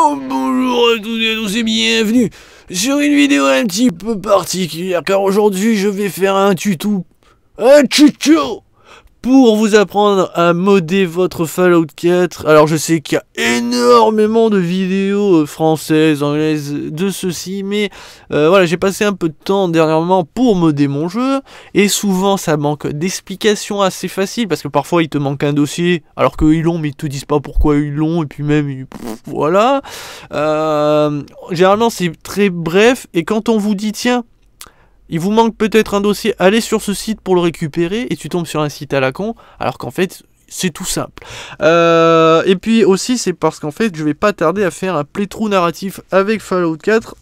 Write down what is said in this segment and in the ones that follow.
Oh, bonjour à tous et à tous et bienvenue sur une vidéo un petit peu particulière car aujourd'hui je vais faire un tuto, un tuto pour vous apprendre à moder votre Fallout 4. Alors je sais qu'il y a énormément de vidéos euh, françaises, anglaises de ceci, mais euh, voilà, j'ai passé un peu de temps dernièrement pour modder mon jeu, et souvent ça manque d'explications assez faciles, parce que parfois il te manque un dossier, alors qu'ils l'ont, mais ils te disent pas pourquoi ils l'ont, et puis même, voilà. Euh, généralement c'est très bref, et quand on vous dit, tiens, il vous manque peut-être un dossier, allez sur ce site pour le récupérer et tu tombes sur un site à la con, alors qu'en fait, c'est tout simple. Euh, et puis aussi, c'est parce qu'en fait, je vais pas tarder à faire un playthrough narratif avec Fallout 4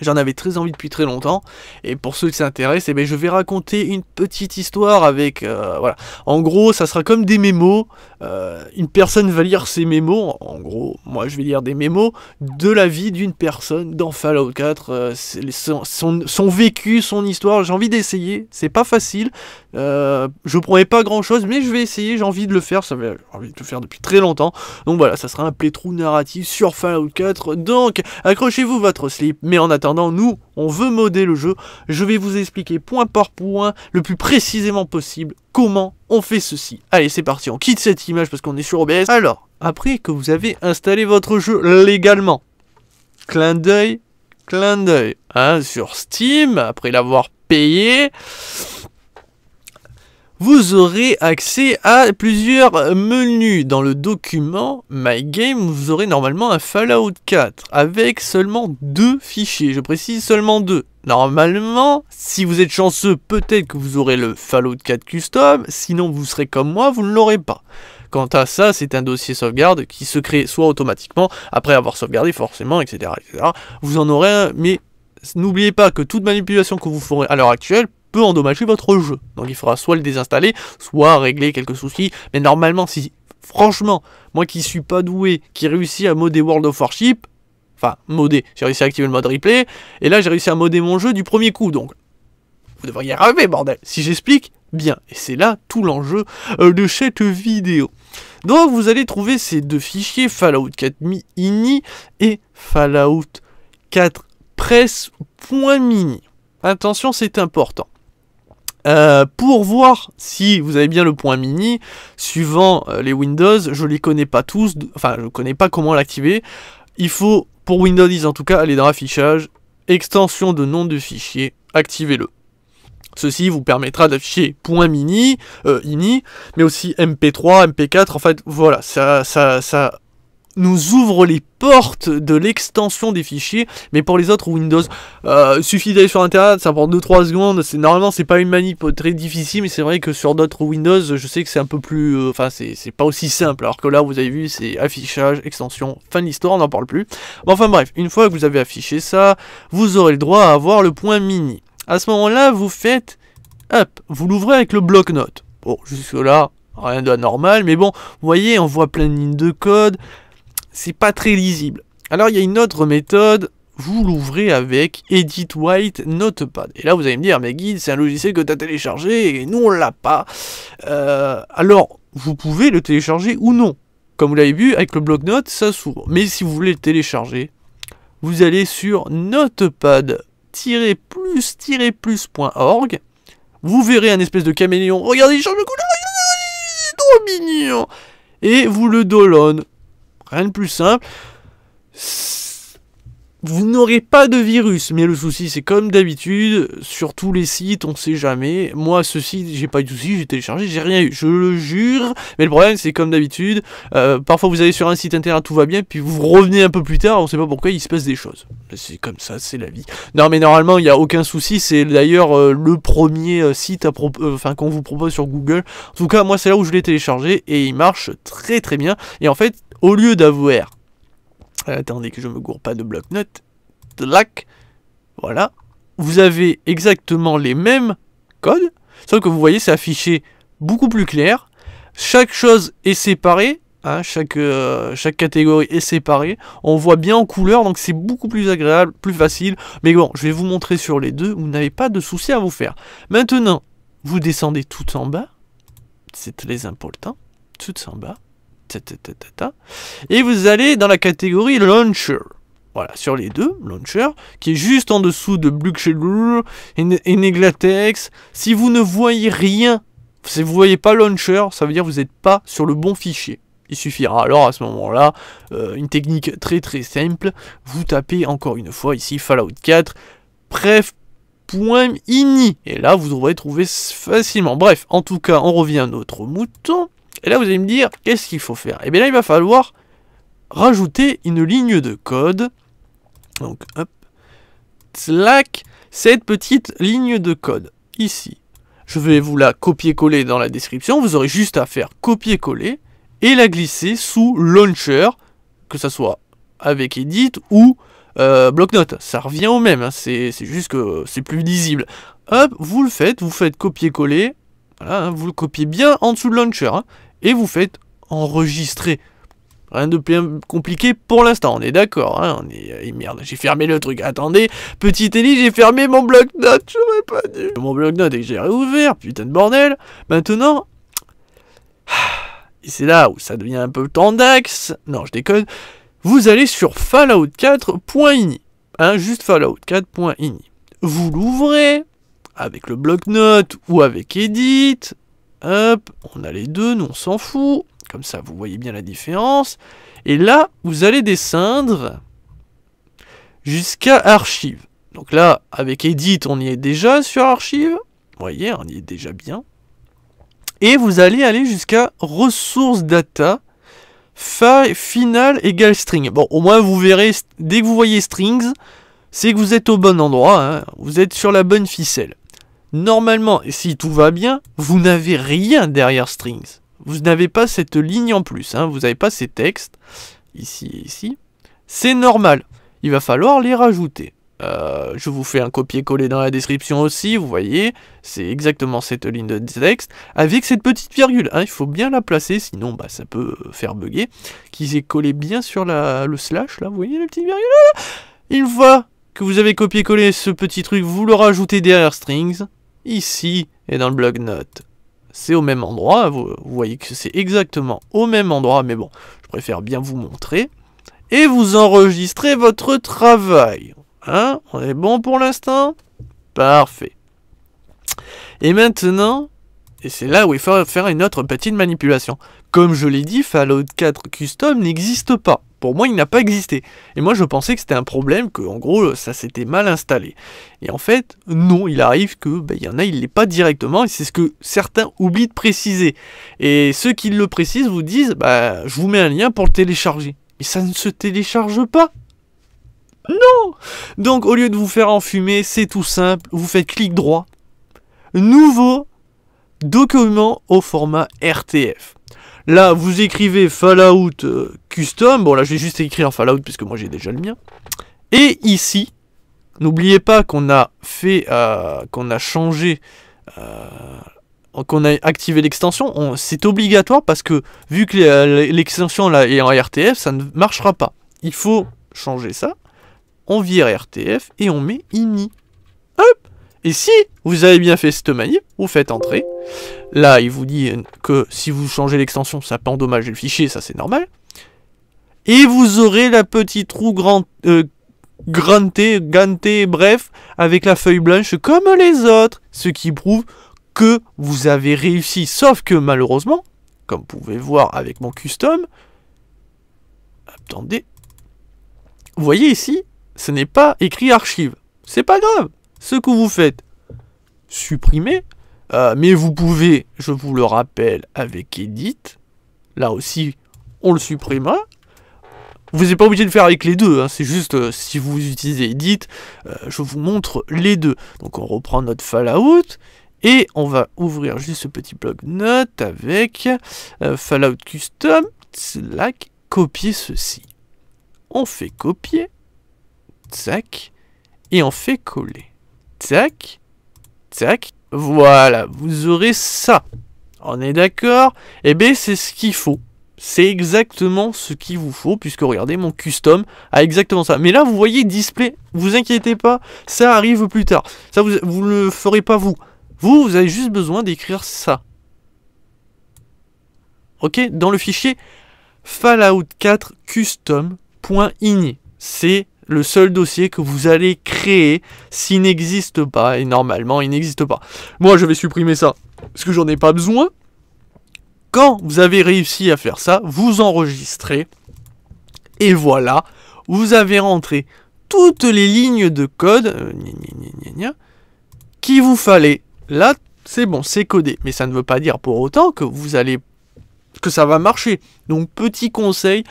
J'en avais très envie depuis très longtemps. Et pour ceux qui s'intéressent, eh ben, je vais raconter une petite histoire avec... Euh, voilà. En gros, ça sera comme des mémos. Euh, une personne va lire ses mémos. En gros, moi, je vais lire des mémos de la vie d'une personne dans Fallout 4. Euh, son, vécu, son histoire. J'ai envie d'essayer. C'est pas facile. Euh, je promets pas grand chose, mais je vais essayer, j'ai envie de le faire, j'ai envie de le faire depuis très longtemps. Donc voilà, ça sera un playthrough narratif sur Fallout 4. Donc accrochez-vous votre slip, mais en attendant, nous, on veut modder le jeu. Je vais vous expliquer point par point, le plus précisément possible, comment on fait ceci. Allez, c'est parti, on quitte cette image parce qu'on est sur OBS. Alors, après que vous avez installé votre jeu légalement, clin d'œil, clin d'œil, hein, sur Steam, après l'avoir payé, vous aurez accès à plusieurs euh, menus. Dans le document My Game, vous aurez normalement un Fallout 4 avec seulement deux fichiers. Je précise seulement deux. Normalement, si vous êtes chanceux, peut-être que vous aurez le Fallout 4 Custom, sinon vous serez comme moi, vous ne l'aurez pas. Quant à ça, c'est un dossier sauvegarde qui se crée soit automatiquement, après avoir sauvegardé forcément, etc. etc. Vous en aurez un, mais n'oubliez pas que toute manipulation que vous ferez à l'heure actuelle endommager votre jeu. Donc il faudra soit le désinstaller, soit régler quelques soucis. Mais normalement, si franchement, moi qui suis pas doué, qui réussis à moder World of Warship, enfin modder, j'ai réussi à activer le mode replay, et là j'ai réussi à modder mon jeu du premier coup, donc vous devriez arriver, bordel, si j'explique bien. Et c'est là tout l'enjeu euh, de cette vidéo. Donc vous allez trouver ces deux fichiers, Fallout 4 mini et Fallout 4 press.mini. Attention, c'est important. Euh, pour voir si vous avez bien le point mini, suivant euh, les Windows, je les connais pas tous, enfin je ne connais pas comment l'activer. Il faut, pour Windows 10 en tout cas, aller dans affichage, extension de nom de fichier, activez-le. Ceci vous permettra d'afficher .mini, euh, .ini, mais aussi MP3, MP4, en fait, voilà, ça, ça, ça nous ouvre les portes de l'extension des fichiers, mais pour les autres Windows, euh, suffit d'aller sur internet, ça prend 2-3 secondes, c'est normalement c'est pas une manip très difficile, mais c'est vrai que sur d'autres Windows, je sais que c'est un peu plus, euh, enfin c'est pas aussi simple, alors que là vous avez vu c'est affichage, extension, fin de on n'en parle plus. Bon, enfin bref, une fois que vous avez affiché ça, vous aurez le droit à avoir le point mini. À ce moment-là, vous faites, hop, vous l'ouvrez avec le bloc-notes. Bon, jusque là, rien d'anormal, mais bon, vous voyez, on voit plein de lignes de code, c'est pas très lisible. Alors il y a une autre méthode, vous l'ouvrez avec Edit White Notepad. Et là vous allez me dire, mais Guide, c'est un logiciel que tu as téléchargé et nous on l'a pas. Euh, alors vous pouvez le télécharger ou non. Comme vous l'avez vu, avec le bloc-notes, ça s'ouvre. Mais si vous voulez le télécharger, vous allez sur notepad-plus-plus.org. Vous verrez un espèce de caméléon. Regardez, il change de couleur. Trop mignon. Et vous le dolonne. Rien de plus simple. Vous n'aurez pas de virus, mais le souci c'est comme d'habitude, sur tous les sites, on sait jamais. Moi, ce site, j'ai pas eu de souci, j'ai téléchargé, j'ai rien eu, je le jure. Mais le problème c'est comme d'habitude, euh, parfois vous allez sur un site internet, tout va bien, puis vous revenez un peu plus tard, on sait pas pourquoi il se passe des choses. C'est comme ça, c'est la vie. Non, mais normalement, il n'y a aucun souci, c'est d'ailleurs euh, le premier euh, site enfin qu'on vous propose sur Google. En tout cas, moi, c'est là où je l'ai téléchargé et il marche très très bien. Et en fait, au lieu d'avoir... Euh, attendez que je me gourre pas de bloc-notes. lac Voilà. Vous avez exactement les mêmes codes. Sauf que vous voyez, c'est affiché beaucoup plus clair. Chaque chose est séparée. Hein, chaque, euh, chaque catégorie est séparée. On voit bien en couleur, donc c'est beaucoup plus agréable, plus facile. Mais bon, je vais vous montrer sur les deux. Vous n'avez pas de souci à vous faire. Maintenant, vous descendez tout en bas. C'est très important. Tout en bas et vous allez dans la catégorie Launcher. Voilà, sur les deux, Launcher, qui est juste en dessous de Bluxelur et Neglatex. Si vous ne voyez rien, si vous ne voyez pas Launcher, ça veut dire que vous n'êtes pas sur le bon fichier. Il suffira alors à ce moment-là, euh, une technique très très simple, vous tapez encore une fois ici Fallout 4, bref, .ini. Et là, vous aurez trouvé facilement. Bref, en tout cas, on revient à notre mouton. Et là, vous allez me dire, qu'est-ce qu'il faut faire Et eh bien là, il va falloir rajouter une ligne de code. Donc, hop, slack, cette petite ligne de code, ici. Je vais vous la copier-coller dans la description. Vous aurez juste à faire copier-coller et la glisser sous launcher, que ce soit avec Edit ou euh, bloc-notes. Ça revient au même, hein. c'est juste que c'est plus lisible. Hop, vous le faites, vous faites copier-coller. Voilà, hein, vous le copiez bien en dessous de launcher. Hein et vous faites enregistrer. Rien de bien compliqué pour l'instant, on est d'accord. Hein, on est... Euh, merde, j'ai fermé le truc. Attendez, Petit Ellie, j'ai fermé mon bloc-notes, j'aurais pas dû. Mon bloc note et que j'ai réouvert, putain de bordel. Maintenant... c'est là où ça devient un peu tendax. Non, je déconne. Vous allez sur Fallout 4.ini. Hein, juste Fallout 4.ini. Vous l'ouvrez avec le bloc note ou avec Edit Hop, on a les deux, nous on s'en fout. Comme ça, vous voyez bien la différence. Et là, vous allez descendre jusqu'à Archive. Donc là, avec Edit, on y est déjà sur Archive. Vous voyez, on y est déjà bien. Et vous allez aller jusqu'à Ressources Data, Final égale String. Bon, au moins, vous verrez, dès que vous voyez Strings, c'est que vous êtes au bon endroit. Hein. Vous êtes sur la bonne ficelle normalement, si tout va bien, vous n'avez rien derrière strings. Vous n'avez pas cette ligne en plus, hein. vous n'avez pas ces textes, ici et ici. C'est normal, il va falloir les rajouter. Euh, je vous fais un copier-coller dans la description aussi, vous voyez, c'est exactement cette ligne de texte, avec cette petite virgule, hein. il faut bien la placer, sinon bah, ça peut faire bugger, qu'ils aient collé bien sur le slash, là, vous voyez la petite virgule Une fois que vous avez copié-collé ce petit truc, vous le rajoutez derrière strings, ici et dans le blog notes, C'est au même endroit, vous, voyez que c'est exactement au même endroit, mais bon, je préfère bien vous montrer. Et vous enregistrez votre travail. Hein On est bon pour l'instant Parfait. Et maintenant, et c'est là où il faut faire une autre petite manipulation. Comme je l'ai dit, Fallout 4 Custom n'existe pas. Pour moi, il n'a pas existé. Et moi, je pensais que c'était un problème, que en gros, ça s'était mal installé. Et en fait, non, il arrive que ben, il y en a, il l'est pas directement, et c'est ce que certains oublient de préciser. Et ceux qui le précisent vous disent, bah, je vous mets un lien pour le télécharger. Mais ça ne se télécharge pas. Non Donc au lieu de vous faire enfumer, c'est tout simple, vous faites clic droit, nouveau, document au format RTF. Là, vous écrivez Fallout euh, Custom. Bon, là, je vais juste écrire Fallout puisque moi j'ai déjà le mien. Et ici, n'oubliez pas qu'on a fait, euh, qu'on a changé, euh, qu'on a activé l'extension. C'est obligatoire parce que vu que l'extension là est en RTF, ça ne marchera pas. Il faut changer ça. On vire RTF et on met INI. Hop Et si vous avez bien fait cette manip, vous faites entrer. Là, il vous dit que si vous changez l'extension, ça peut endommager le fichier, ça c'est normal. Et vous aurez la petite roue grand, euh, bref, avec la feuille blanche comme les autres, ce qui prouve que vous avez réussi. Sauf que malheureusement, comme vous pouvez voir avec mon custom, attendez, vous voyez ici, ce n'est pas écrit archive. C'est pas grave. Ce que vous faites, supprimer, euh, mais vous pouvez, je vous le rappelle, avec Edit, là aussi, on le supprimera. Hein. Vous n'êtes pas obligé de faire avec les deux, hein, c'est juste euh, si vous utilisez Edit, euh, je vous montre les deux. Donc on reprend notre Fallout et on va ouvrir juste ce petit bloc notes avec Fallout Custom, Slack, copier ceci. On fait copier, tac, et on fait coller. Tac, tac, voilà, vous aurez ça. On est d'accord Eh bien, c'est ce qu'il faut. C'est exactement ce qu'il vous faut, puisque regardez, mon custom a exactement ça. Mais là, vous voyez display, vous inquiétez pas, ça arrive plus tard. Ça, vous, ne le ferez pas vous. Vous, vous avez juste besoin d'écrire ça. Ok Dans le fichier fallout4custom.ini. C'est le seul dossier que vous allez créer s'il n'existe pas. Et normalement, il n'existe pas. Moi, je vais supprimer ça parce que j'en ai pas besoin. Quand vous avez réussi à faire ça, vous enregistrez. Et voilà, vous avez rentré toutes les lignes de code euh, qui vous fallait. Là, c'est bon, c'est codé. Mais ça ne veut pas dire pour autant que vous allez que ça va marcher. Donc petit conseil,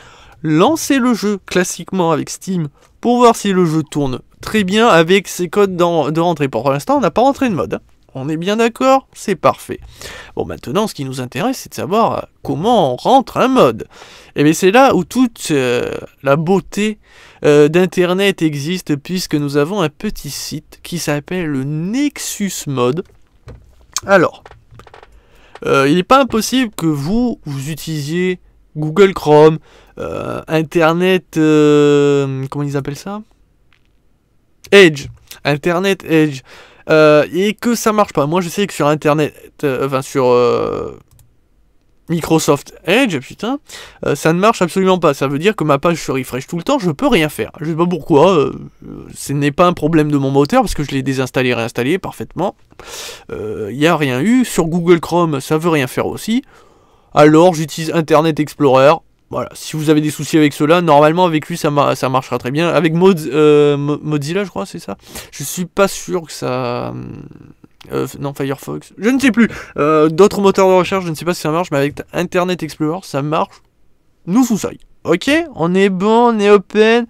lancer le jeu classiquement avec Steam pour voir si le jeu tourne très bien avec ses codes de rentrée. Pour l'instant, on n'a pas rentré de mode. Hein. On est bien d'accord C'est parfait. Bon, maintenant, ce qui nous intéresse, c'est de savoir euh, comment on rentre un mode. Et eh bien, c'est là où toute euh, la beauté euh, d'Internet existe, puisque nous avons un petit site qui s'appelle le Nexus Mode. Alors, il n'est pas impossible que vous, vous utilisiez Google Chrome, euh, Internet, euh, comment ils appellent ça Edge, Internet Edge, euh, et que ça marche pas. Moi, je sais que sur Internet, enfin sur Microsoft Edge, putain, ça ne marche absolument pas. Ça veut dire que ma page se refresh tout le temps, je peux rien faire. Je sais pas pourquoi. ce n'est pas un problème de mon moteur parce que je l'ai désinstallé, réinstallé parfaitement. Il n'y a rien eu. Sur Google Chrome, ça veut rien faire aussi alors j'utilise Internet Explorer. Voilà, si vous avez des soucis avec cela, normalement avec lui ça, ça marchera très bien. Avec euh, Mozilla, je crois, c'est ça Je suis pas sûr que ça. Euh, non, Firefox. Je ne sais plus. Euh, d'autres moteurs de recherche, je ne sais pas si ça marche, mais avec Internet Explorer, ça marche. Nous sous Ok On est bon, on est open.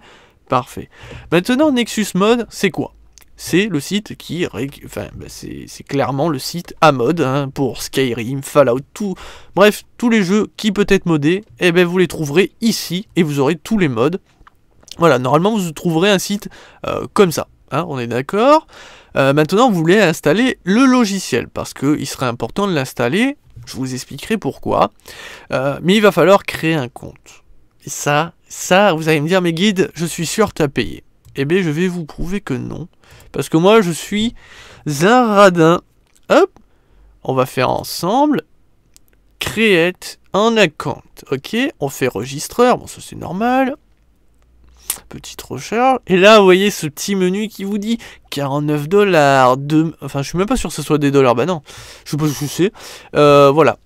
Parfait. Maintenant, Nexus Mode, c'est quoi c'est le site qui, enfin, bah, c'est clairement le site à mode hein, pour Skyrim, Fallout, tout, bref, tous les jeux qui peuvent être modés, eh ben vous les trouverez ici et vous aurez tous les modes. Voilà, normalement vous trouverez un site euh, comme ça. Hein, on est d'accord. Euh, maintenant, vous voulez installer le logiciel parce qu'il serait important de l'installer. Je vous expliquerai pourquoi. Euh, mais il va falloir créer un compte. Et ça, ça, vous allez me dire, mes guides, je suis sûr, tu as payé. Eh bien, je vais vous prouver que non. Parce que moi, je suis un radin. Hop, on va faire ensemble create un account. Ok, on fait registreur. Bon, ça c'est normal. Petite recherche. Et là, vous voyez ce petit menu qui vous dit 49 dollars. Enfin, je suis même pas sûr que ce soit des dollars. ben non, je sais pas ce que c'est. Euh, voilà.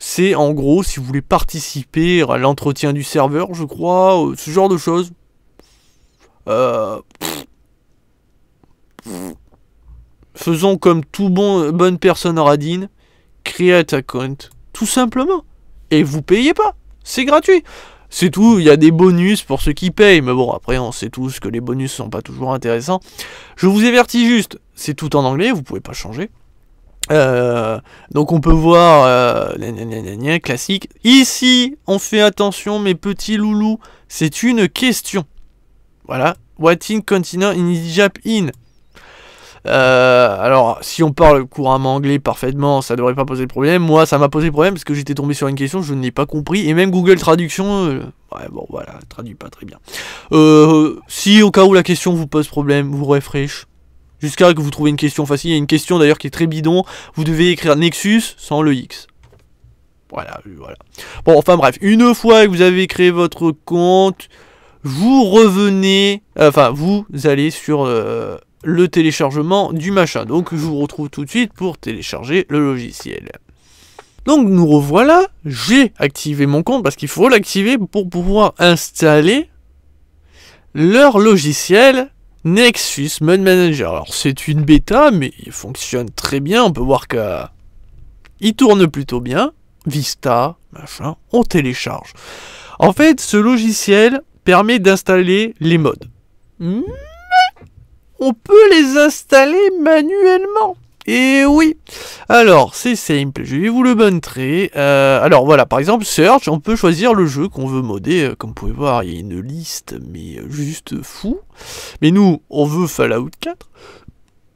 C'est en gros si vous voulez participer à l'entretien du serveur, je crois, ce genre de choses. Euh, faisons comme tout bon, bonne personne radine, create account, tout simplement. Et vous payez pas, c'est gratuit. C'est tout, il y a des bonus pour ceux qui payent, mais bon, après on sait tous que les bonus sont pas toujours intéressants. Je vous avertis juste, c'est tout en anglais, vous pouvez pas changer. Euh, donc on peut voir euh, classique. Ici, on fait attention mes petits loulous, c'est une question. Voilà. What in continent in Japan in. Euh, alors, si on parle couramment anglais parfaitement, ça devrait pas poser de problème. Moi, ça m'a posé problème parce que j'étais tombé sur une question, je n'ai pas compris. Et même Google Traduction, euh, ouais, bon, voilà, traduit pas très bien. Euh, si au cas où la question vous pose problème, vous refresh. Jusqu'à que vous trouviez une question facile. Il y a une question d'ailleurs qui est très bidon. Vous devez écrire Nexus sans le X. Voilà, voilà. Bon, enfin bref, une fois que vous avez créé votre compte, vous revenez, enfin vous allez sur euh, le téléchargement du machin. Donc je vous retrouve tout de suite pour télécharger le logiciel. Donc nous revoilà, j'ai activé mon compte parce qu'il faut l'activer pour pouvoir installer leur logiciel Nexus Mode Manager. Alors c'est une bêta mais il fonctionne très bien, on peut voir qu'il tourne plutôt bien. Vista, machin, on télécharge. En fait, ce logiciel, permet d'installer les modes. Hmm, on peut les installer manuellement. Et oui. Alors, c'est simple, je vais vous le montrer. Euh, alors voilà, par exemple, Search, on peut choisir le jeu qu'on veut modder. Euh, comme vous pouvez voir, il y a une liste, mais euh, juste fou. Mais nous, on veut Fallout 4.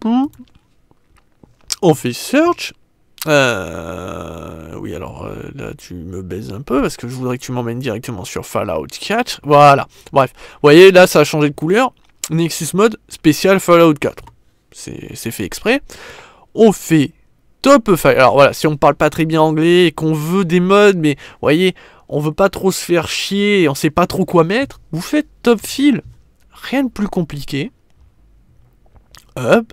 Hmm. On fait Search, euh, oui, alors euh, là, tu me baises un peu parce que je voudrais que tu m'emmènes directement sur Fallout 4. Voilà. Bref, vous voyez, là, ça a changé de couleur. Nexus Mode spécial Fallout 4. C'est fait exprès. On fait top file Alors voilà, si on parle pas très bien anglais et qu'on veut des modes, mais vous voyez, on veut pas trop se faire chier et on sait pas trop quoi mettre, vous faites top fill Rien de plus compliqué. Hop,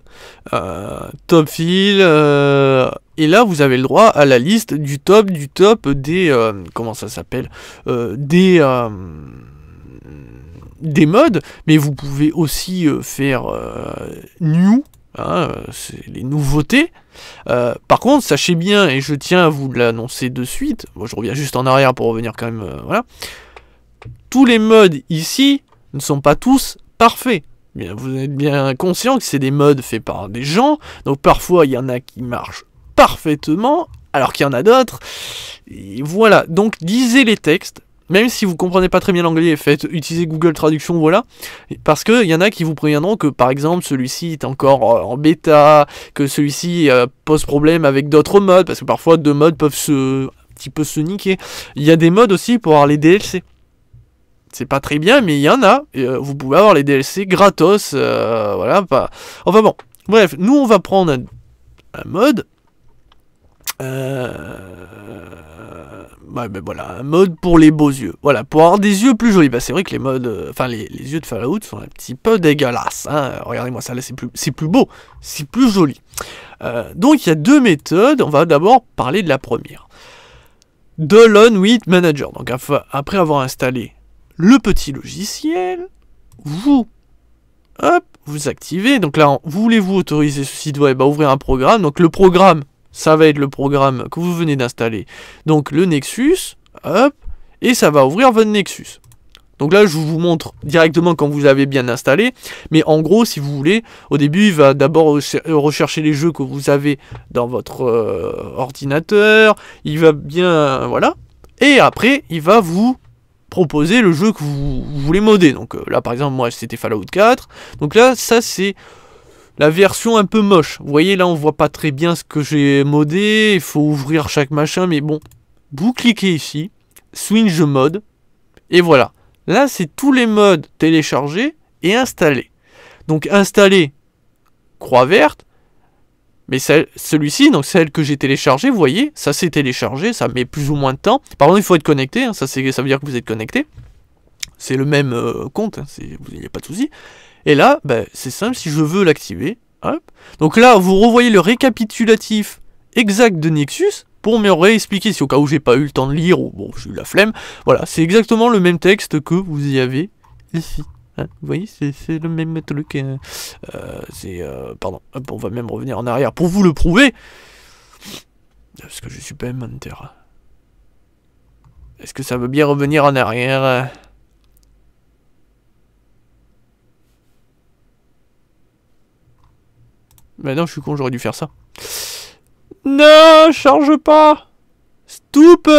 euh, top fill euh, et là, vous avez le droit à la liste du top, du top des... Euh, comment ça s'appelle euh, Des... Euh, des modes, mais vous pouvez aussi faire new, hein, c'est les nouveautés. par contre, sachez bien, et je tiens à vous l'annoncer de suite, je reviens juste en arrière pour revenir quand même, voilà. Tous les modes ici ne sont pas tous parfaits. Bien, vous êtes bien conscient que c'est des modes faits par des gens, donc parfois il y en a qui marchent parfaitement, alors qu'il y en a d'autres. Voilà, donc lisez les textes, même si vous ne comprenez pas très bien l'anglais, faites utiliser Google Traduction, voilà, parce qu'il y en a qui vous préviendront que par exemple celui-ci est encore euh, en bêta, que celui-ci euh, pose problème avec d'autres modes, parce que parfois deux modes peuvent se un petit peu se niquer. Il y a des modes aussi pour avoir les DLC. C'est pas très bien, mais il y en a. Euh, vous pouvez avoir les DLC gratos, voilà. Pas... Enfin bon, bref, nous on va prendre un, un mode euh, voilà, un mode pour les beaux yeux. Voilà, pour avoir des yeux plus jolis. Bah, c'est vrai que les modes, euh, enfin, les, yeux de Fallout sont un petit peu dégueulasses. Hein. Regardez-moi ça, là, c'est plus, c'est plus beau, c'est plus joli. Euh, donc, il y a deux méthodes. On va d'abord parler de la première. Dolon With Manager. Donc, après avoir installé le petit logiciel, vous, hop, vous activez. Donc là, voulez vous autoriser ce site web à ouvrir un programme. Donc, le programme ça va être le programme que vous venez d'installer. Donc le Nexus, hop, et ça va ouvrir votre Nexus. Donc là, je vous montre directement quand vous avez bien installé. Mais en gros, si vous voulez, au début, il va d'abord rechercher les jeux que vous avez dans votre euh, ordinateur. Il va bien... Voilà. Et après, il va vous proposer le jeu que vous, voulez modder. Donc euh, là, par exemple, moi, c'était Fallout 4. Donc là, ça, c'est la version un peu moche. Vous voyez, là, on voit pas très bien ce que j'ai modé. Il faut ouvrir chaque machin, mais bon. Vous cliquez ici, swinge mode, et voilà. Là, c'est tous les modes téléchargés et installés. Donc, installé, croix verte, mais celui-ci, donc celle que j'ai téléchargée, vous voyez, ça s'est téléchargé, ça met plus ou moins de temps. Par contre, il faut être connecté, hein, ça, ça veut dire que vous êtes connecté. C'est le même euh, compte, hein, vous n'avez pas de souci. Et là, bah, c'est simple, si je veux l'activer, Donc là, vous revoyez le récapitulatif exact de Nexus pour me réexpliquer si au cas où j'ai pas eu le temps de lire ou bon, j'ai eu la flemme. Voilà, c'est exactement le même texte que vous y avez ici. Hein. vous voyez, c'est le même truc. Euh, euh, c'est. Euh, pardon, on va même revenir en arrière pour vous le prouver. Parce que je suis pas un man-terra Est-ce que ça veut bien revenir en arrière Mais non, je suis con, j'aurais dû faire ça. Non, charge pas Stop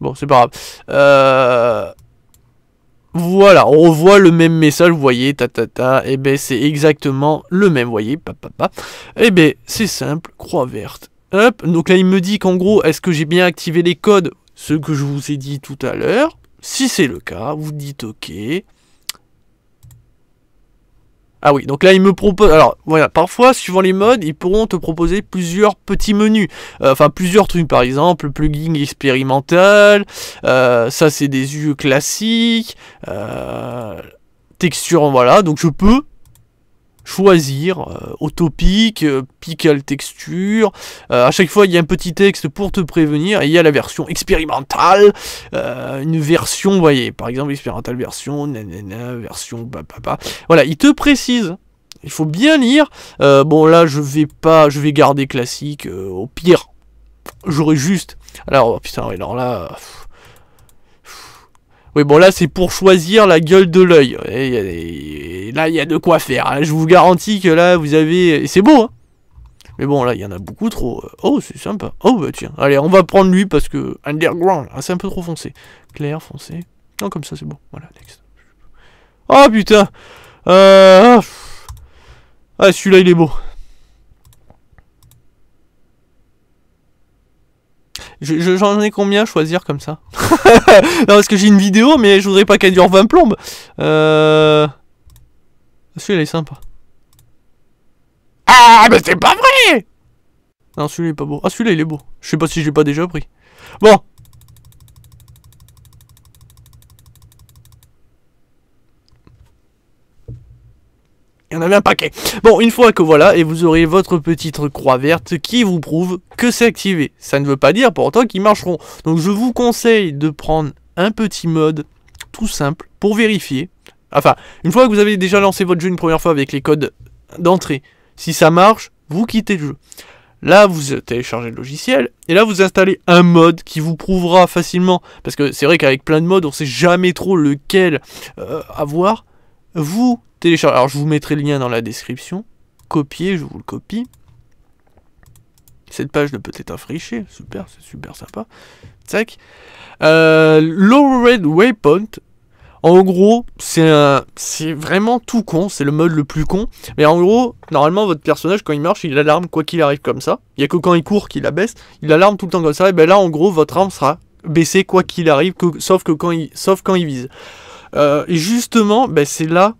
Bon, c'est pas grave. Euh, voilà, on revoit le même message, vous voyez, ta ta ta, et eh ben c'est exactement le même, vous voyez, papa pa, pa. Et eh ben c'est simple, croix verte. Hop, donc là il me dit qu'en gros, est-ce que j'ai bien activé les codes, ce que je vous ai dit tout à l'heure Si c'est le cas, vous dites ok. Ah oui, donc là il me propose. Alors voilà, parfois suivant les modes, ils pourront te proposer plusieurs petits menus, euh, enfin plusieurs trucs. Par exemple, plugin expérimental, euh, ça c'est des yeux classiques, euh, texture, voilà. Donc je peux choisir, euh, autopique, euh, texture, euh, à chaque fois il y a un petit texte pour te prévenir, et il y a la version expérimentale, euh, une version, voyez, par exemple expérimentale version, nanana, version, papa, voilà, il te précise. Il faut bien lire. bon là je vais pas, je vais garder classique. au pire, j'aurais juste. Alors putain, alors là, oui, bon, là, c'est pour choisir la gueule de l'œil. Et, là, il y a de quoi faire. Hein. Je vous garantis que là, vous avez. C'est beau, hein Mais bon, là, il y en a beaucoup trop. Euh. Oh, c'est sympa. Oh, bah tiens. Allez, on va prendre lui parce que. Underground. c'est un peu trop foncé. Clair, foncé. Non, comme ça, c'est bon. Voilà, next. Oh, putain. Euh. Ah. ah, celui-là, il est beau. J'en ai combien à choisir comme ça Non, parce que j'ai une vidéo, mais je voudrais pas qu'elle dure 20 plombes. Euh... Celui-là est sympa. Ah, mais c'est pas vrai Non, celui-là est pas beau. Ah, celui-là, il est beau. Je sais pas si je l'ai pas déjà pris. Bon, Il y en avait un paquet. Bon, une fois que voilà, et vous aurez votre petite croix verte qui vous prouve que c'est activé. Ça ne veut pas dire pour autant qu'ils marcheront. Donc je vous conseille de prendre un petit mode tout simple pour vérifier. Enfin, une fois que vous avez déjà lancé votre jeu une première fois avec les codes d'entrée, si ça marche, vous quittez le jeu. Là, vous téléchargez le logiciel et là, vous installez un mode qui vous prouvera facilement, parce que c'est vrai qu'avec plein de modes, on ne sait jamais trop lequel euh, avoir. Vous télécharge, Alors je vous mettrai le lien dans la description. Copier, je vous le copie. Cette page ne peut-être infrichée. super, c'est super sympa. Tac. Euh, low Red Waypoint. En gros, c'est c'est vraiment tout con, c'est le mode le plus con. Mais en gros, normalement, votre personnage, quand il marche, il alarme quoi qu'il arrive comme ça. Il n'y a que quand il court qu'il la baisse. Il alarme tout le temps comme ça. Et bien là, en gros, votre arme sera baissée quoi qu'il arrive, sauf, que quand il, sauf quand il vise. Euh, et justement, ben c'est là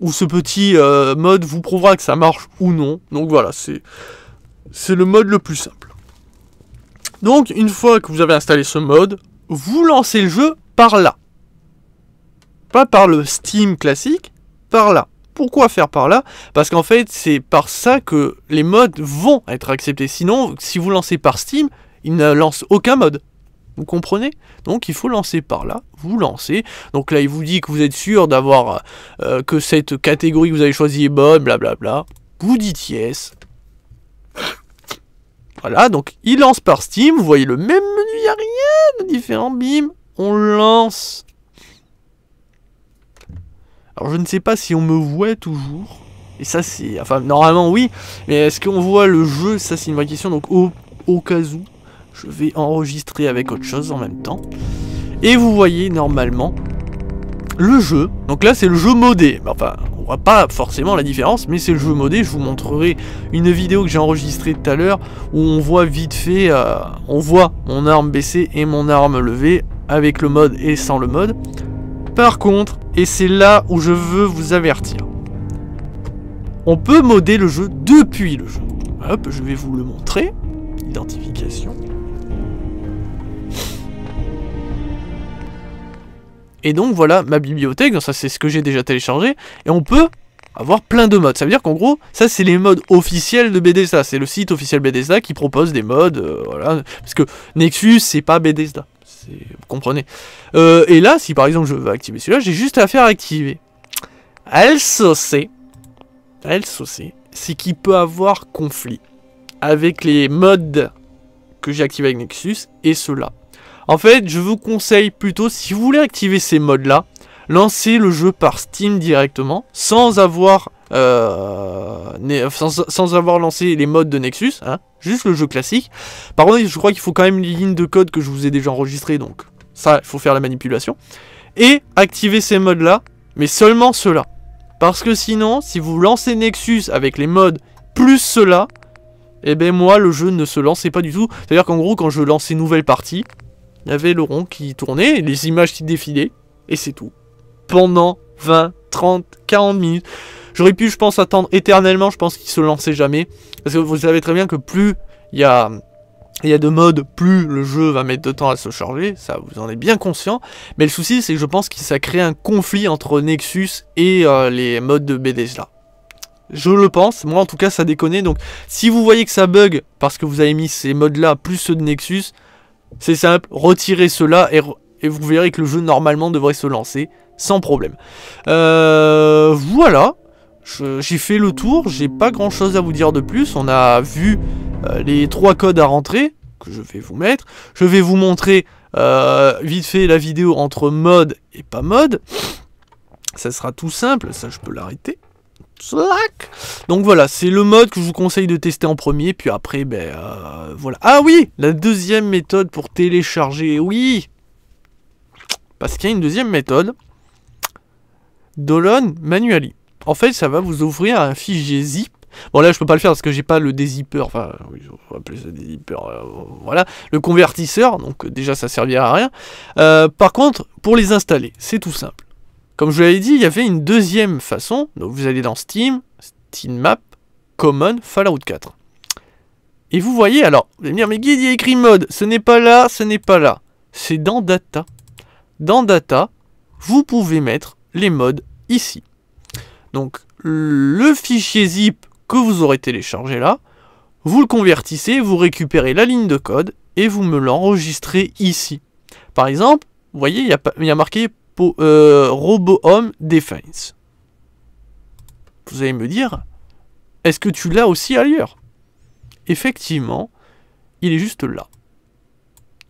où ce petit euh, mode vous prouvera que ça marche ou non. Donc voilà, c'est le mode le plus simple. Donc une fois que vous avez installé ce mode, vous lancez le jeu par là. Pas par le Steam classique, par là. Pourquoi faire par là Parce qu'en fait, c'est par ça que les modes vont être acceptés. Sinon, si vous lancez par Steam, il ne lance aucun mode. Vous comprenez Donc il faut lancer par là, vous lancez. Donc là il vous dit que vous êtes sûr d'avoir euh, que cette catégorie que vous avez choisie est bonne, blablabla. Vous dites yes. Voilà, donc il lance par Steam, vous voyez le même menu, il n'y a rien de différent, bim, on lance. Alors je ne sais pas si on me voit toujours. Et ça c'est... Enfin normalement oui, mais est-ce qu'on voit le jeu Ça c'est une vraie question, donc au, au cas où. Je vais enregistrer avec autre chose en même temps. Et vous voyez normalement le jeu. Donc là c'est le jeu modé. Bah, enfin, on voit pas forcément la différence, mais c'est le jeu modé. Je vous montrerai une vidéo que j'ai enregistrée tout à l'heure où on voit vite fait, euh, on voit mon arme baissée et mon arme levée avec le mode et sans le mode. Par contre, et c'est là où je veux vous avertir, on peut modder le jeu depuis le jeu. Hop, je vais vous le montrer. Identification. Et donc voilà ma bibliothèque, ça c'est ce que j'ai déjà téléchargé, et on peut avoir plein de modes. Ça veut dire qu'en gros, ça c'est les modes officiels de Bethesda, c'est le site officiel Bethesda qui propose des modes, euh, voilà, parce que Nexus c'est pas Bethesda, vous comprenez. Euh, et là, si par exemple je veux activer celui-là, j'ai juste à faire activer. Elle sait. elle sait, c'est qu'il peut avoir conflit avec les modes que j'ai activés avec Nexus et ceux-là. En fait, je vous conseille plutôt, si vous voulez activer ces modes-là, lancer le jeu par Steam directement, sans avoir, euh, sans, avoir lancé les modes de Nexus, hein, juste le jeu classique. Par contre, je crois qu'il faut quand même les lignes de code que je vous ai déjà enregistrées, donc ça, il faut faire la manipulation. Et activer ces modes-là, mais seulement ceux-là. Parce que sinon, si vous lancez Nexus avec les modes plus ceux-là, et eh ben moi, le jeu ne se lançait pas du tout. C'est-à-dire qu'en gros, quand je lançais nouvelle partie, il y avait le rond qui tournait, les images qui défilaient, et c'est tout. Pendant 20, 30, 40 minutes. J'aurais pu, je pense, attendre éternellement, je pense qu'il se lançait jamais. Parce que vous savez très bien que plus il y a de modes, plus le jeu va mettre de temps à se charger, ça vous en êtes bien conscient. Mais le souci, c'est que je pense que ça crée un conflit entre Nexus et euh, les modes de Bethesda. Je le pense, moi en tout cas ça déconne. Donc si vous voyez que ça bug parce que vous avez mis ces modes là plus ceux de Nexus, c'est simple, retirez cela et, vous verrez que le jeu normalement devrait se lancer sans problème. Euh, voilà, j'ai fait le tour, j'ai pas grand chose à vous dire de plus. On a vu euh, les trois codes à rentrer, que je vais vous mettre. Je vais vous montrer euh, vite fait la vidéo entre mode et pas mode. Ça sera tout simple, ça je peux l'arrêter. Slack. Donc voilà, c'est le mode que je vous conseille de tester en premier, puis après, ben euh, voilà. Ah oui, la deuxième méthode pour télécharger, oui Parce qu'il y a une deuxième méthode, Dolon Manually. En fait, ça va vous ouvrir un fichier zip. Bon là, je peux pas le faire parce que j'ai pas le dézipper, enfin, oui, on appeler ça dézipper, euh, voilà, le convertisseur, donc euh, déjà ça servira à rien. par contre, pour les installer, c'est tout simple. Comme je vous l'avais dit, il y avait une deuxième façon. Donc vous allez dans Steam, Steam Map, Common, Fallout 4. Et vous voyez, alors, vous allez me dire, mais Guide, il y a écrit mode, ce n'est pas là, ce n'est pas là. C'est dans Data. Dans Data, vous pouvez mettre les modes ici. Donc, le fichier zip que vous aurez téléchargé là, vous le convertissez, vous récupérez la ligne de code et vous me l'enregistrez ici. Par exemple, vous voyez, il y a marqué euh, Robo, Vous allez me dire, est-ce que tu l'as aussi ailleurs Effectivement, il est juste là.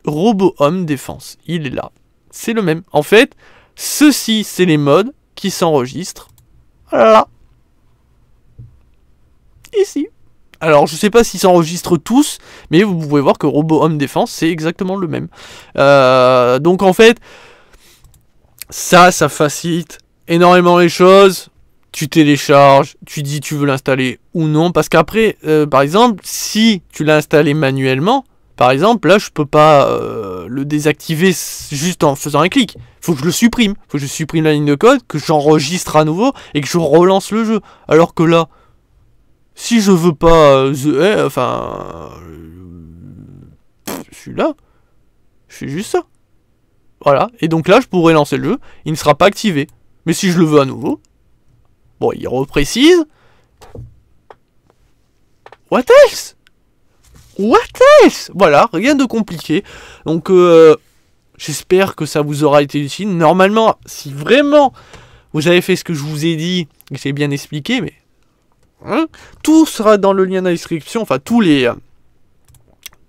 Robo-Home Defense, il est là. C'est le même. En fait, ceci, c'est les modes qui s'enregistrent là. Ici. Alors, je ne sais pas s'ils s'enregistrent tous, mais vous pouvez voir que Robo Home Défense, c'est exactement le même. Euh, donc, en fait, ça, ça facilite énormément les choses. Tu télécharges, tu dis tu veux l'installer ou non. Parce qu'après, euh, par exemple, si tu l'as installé manuellement, par exemple, là, je peux pas euh, le désactiver juste en faisant un clic. Faut que je le supprime. Faut que je supprime la ligne de code, que j'enregistre à nouveau et que je relance le jeu. Alors que là, si je veux pas euh, eh, enfin, celui-là, je fais juste ça. Voilà, et donc là je pourrais lancer le jeu, il ne sera pas activé. Mais si je le veux à nouveau, bon, il reprécise. What else What else Voilà, rien de compliqué. Donc, euh, j'espère que ça vous aura été utile. Normalement, si vraiment vous avez fait ce que je vous ai dit, que j'ai bien expliqué, mais hein, tout sera dans le lien de description. Enfin, tous les, euh,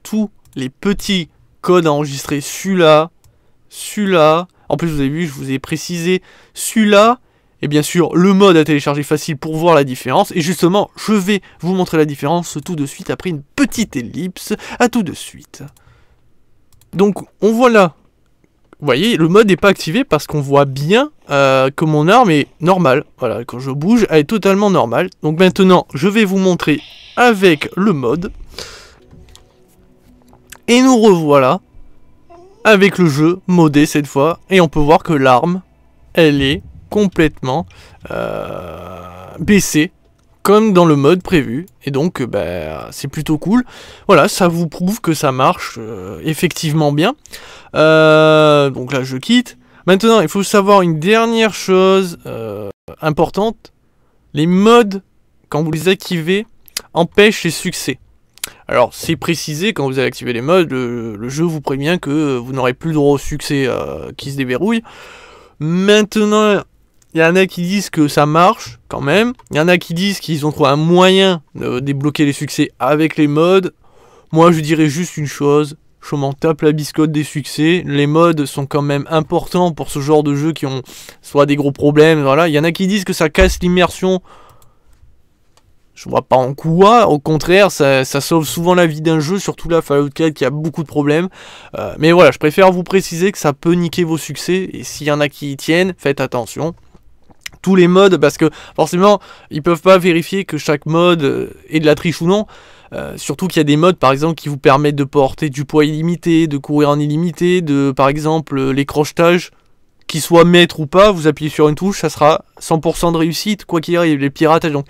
tous les petits codes enregistrés, celui-là, celui-là. En plus, vous avez vu, je vous ai précisé celui-là. Et bien sûr, le mode à télécharger facile pour voir la différence. Et justement, je vais vous montrer la différence tout de suite après une petite ellipse. À tout de suite. Donc, on voit là. Vous voyez, le mode n'est pas activé parce qu'on voit bien euh, que mon arme est normale. Voilà, quand je bouge, elle est totalement normale. Donc maintenant, je vais vous montrer avec le mode. Et nous revoilà avec le jeu, modé cette fois, et on peut voir que l'arme, elle est complètement euh, baissée, comme dans le mode prévu, et donc euh, bah, c'est plutôt cool. Voilà, ça vous prouve que ça marche euh, effectivement bien. donc là, je quitte. Maintenant, il faut savoir une dernière chose importante. Les modes, quand vous les activez, empêchent les succès. Alors c'est précisé quand vous allez activer les modes, le, jeu vous prévient que vous n'aurez plus de au succès euh, qui se déverrouille. Maintenant, il y en a qui disent que ça marche quand même. Il y en a qui disent qu'ils ont trouvé un moyen de débloquer les succès avec les modes. Moi je dirais juste une chose, je m'en tape la biscotte des succès. Les modes sont quand même importants pour ce genre de jeu qui ont soit des gros problèmes. Voilà, il y en a qui disent que ça casse l'immersion je vois pas en quoi, au contraire, ça, sauve souvent la vie d'un jeu, surtout la Fallout 4 qui a beaucoup de problèmes. Euh, mais voilà, je préfère vous préciser que ça peut niquer vos succès, et s'il y en a qui y tiennent, faites attention. Tous les modes, parce que forcément, ils peuvent pas vérifier que chaque mode est euh, de la triche ou non. Euh, surtout qu'il y a des modes par exemple qui vous permettent de porter du poids illimité, de courir en illimité, de par exemple les crochetages, qu'ils soient maîtres ou pas, vous appuyez sur une touche, ça sera 100% de réussite, quoi qu'il arrive, les piratages. Donc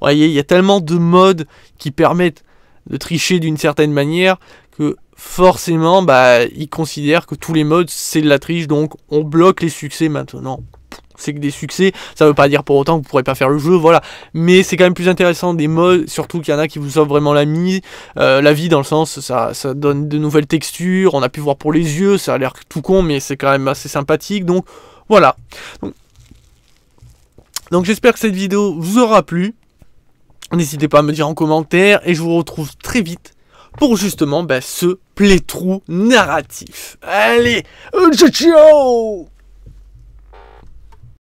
voyez, il y a tellement de modes qui permettent de tricher d'une certaine manière que forcément, bah, ils considèrent que tous les modes, c'est de la triche, donc on bloque les succès maintenant. C'est que des succès, ça veut pas dire pour autant que vous pourrez pas faire le jeu, voilà. Mais c'est quand même plus intéressant des modes, surtout qu'il y en a qui vous offrent vraiment la mise, euh, la vie dans le sens, ça, ça donne de nouvelles textures, on a pu voir pour les yeux, ça a l'air tout con, mais c'est quand même assez sympathique, donc voilà. donc j'espère que cette vidéo vous aura plu. N'hésitez pas à me dire en commentaire et je vous retrouve très vite pour justement bah, ce plétrou narratif. Allez, ciao ciao